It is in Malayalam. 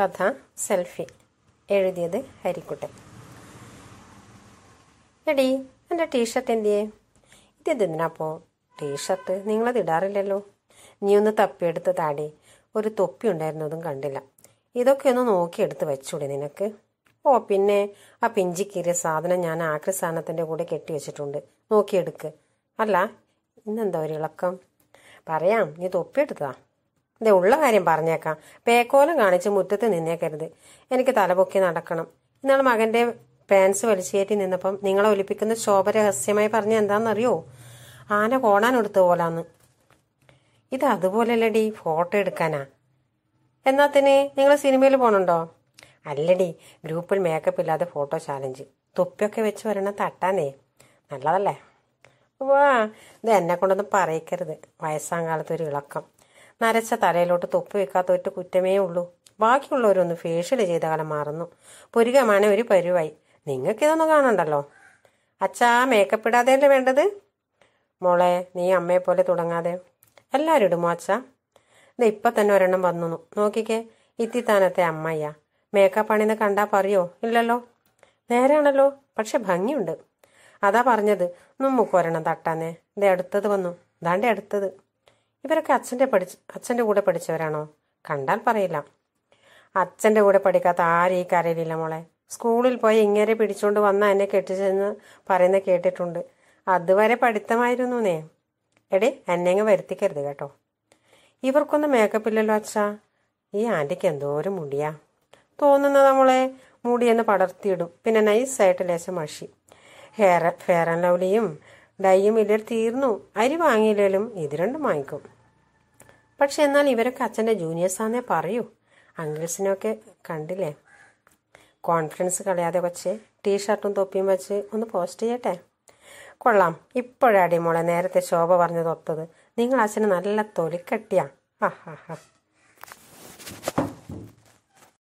കഥ സെൽഫി എഴുതിയത് ഹരിക്കുട്ടൻ എടി എൻ്റെ ടീഷർട്ട് എന്തിയേ ഇതെന്തിനാപ്പോ ടീഷർട്ട് നിങ്ങളത് ഇടാറില്ലല്ലോ നീ ഒന്ന് തപ്പിയെടുത്ത് താടി ഒരു തൊപ്പി അതും കണ്ടില്ല ഇതൊക്കെ ഒന്ന് നോക്കിയെടുത്ത് വെച്ചൂടെ നിനക്ക് ഓ പിന്നെ ആ പിഞ്ചി സാധനം ഞാൻ ആക്രി സാധനത്തിൻ്റെ കൂടെ കെട്ടി വെച്ചിട്ടുണ്ട് നോക്കിയെടുക്ക് അല്ല ഇന്നെന്താ ഒരു ഇളക്കം പറയാം നീ തൊപ്പിയെടുത്തതാ ഇതേ ഉള്ള കാര്യം പറഞ്ഞേക്കാം പേക്കോലം കാണിച്ച് മുറ്റത്ത് നിന്നേക്കരുത് എനിക്ക് തലപൊക്കി നടക്കണം ഇന്നാൾ മകന്റെ പാൻസ് വലിച്ചേറ്റി നിന്നപ്പം നിങ്ങളെ ഒലിപ്പിക്കുന്ന ശോഭ രഹസ്യമായി പറഞ്ഞ എന്താണെന്നറിയോ ആന എടുത്ത പോലാന്ന് ഇത് അതുപോലെയല്ലടി ഫോട്ടോ എടുക്കാനാ എന്നാ തന്നെ നിങ്ങൾ സിനിമയിൽ പോണുണ്ടോ അല്ലടി ഗ്രൂപ്പിൽ മേക്കപ്പ് ഇല്ലാതെ ഫോട്ടോ ചാലഞ്ച് തൊപ്പിയൊക്കെ വെച്ച് വരണം തട്ടാനേ നല്ലതല്ലേ വാ ഇത് എന്നെ കൊണ്ടൊന്നും പറയിക്കരുത് വയസ്സാം കാലത്ത് ഒരു ഇളക്കം നരച്ച തലയിലോട്ട് തൊപ്പ് വെക്കാത്ത ഒറ്റ കുറ്റമേ ഉള്ളൂ ബാക്കിയുള്ളവരൊന്ന് ഫേഷ്യൽ ചെയ്ത കാലം മാറുന്നു പുരികമാണ് ഒരു പരുവായി നിങ്ങൾക്കിതൊന്നും കാണണ്ടല്ലോ അച്ഛാ മേക്കപ്പ് ഇടാതെയല്ലേ വേണ്ടത് മോളെ നീ അമ്മയെ പോലെ തുടങ്ങാതെ എല്ലാവരും ഇടുമോ അച്ഛാ ഇത് ഇപ്പം തന്നെ ഒരെണ്ണം വന്നു നോക്കിക്കേ ഇത്തിത്താനത്തെ അമ്മയ്യ മേക്കപ്പ് പണിന്ന് കണ്ടാ പറയോ ഇല്ലല്ലോ നേരാണല്ലോ പക്ഷെ ഭംഗിയുണ്ട് അതാ പറഞ്ഞത് നമ്മക്കൊരെണ്ണം തട്ടാന്നേ ഇത് അടുത്തത് വന്നു ദാണ്ടെ അടുത്തത് ഇവരൊക്കെ അച്ഛൻ്റെ പഠിച്ച് അച്ഛൻ്റെ കൂടെ പഠിച്ചവരാണോ കണ്ടാൽ പറയില്ല അച്ഛൻ്റെ കൂടെ പഠിക്കാത്ത ആരും ഈ കരയിലില്ല മോളെ സ്കൂളിൽ പോയി ഇങ്ങനെ പിടിച്ചുകൊണ്ട് വന്ന എന്നെ കെട്ടിച്ചെന്ന് പറയുന്ന കേട്ടിട്ടുണ്ട് അതുവരെ നേ എടേ എന്നെ അങ്ങ് വരുത്തിക്കരുത് കേട്ടോ ഇവർക്കൊന്നും മേക്കപ്പില്ലല്ലോ അച്ഛാ ഈ ആൻറ്റിക്ക് എന്തോരം മുടിയാ തോന്നുന്നത് നമ്മളെ മുടിയെന്ന് പടർത്തിയിടും പിന്നെ നൈസായിട്ട് ലേശം മഷി ഹെയർ ഫെയർ ആൻഡ് ലവ്ലിയും ഡൈയും ഇല്ലർ തീർന്നു അരി വാങ്ങിയില്ലെങ്കിലും ഇത് രണ്ടും വാങ്ങിക്കും പക്ഷെ എന്നാൽ ഇവരൊക്കെ അച്ഛൻ്റെ ജൂനിയേഴ്സാന്നേ പറയൂ അങ്കിൾസിനൊക്കെ കണ്ടില്ലേ കോൺഫിഡൻസ് കളയാതെ കൊച്ചേ ടീഷർട്ടും തൊപ്പിയും വച്ച് ഒന്ന് പോസ്റ്റ് ചെയ്യട്ടെ കൊള്ളാം ഇപ്പോഴാടി മോളെ നേരത്തെ ശോഭ പറഞ്ഞത് ഒത്തത് നിങ്ങൾ അച്ഛന് നല്ല തൊലിക്കെട്ടിയാ ഹാ ഹാ ഹാ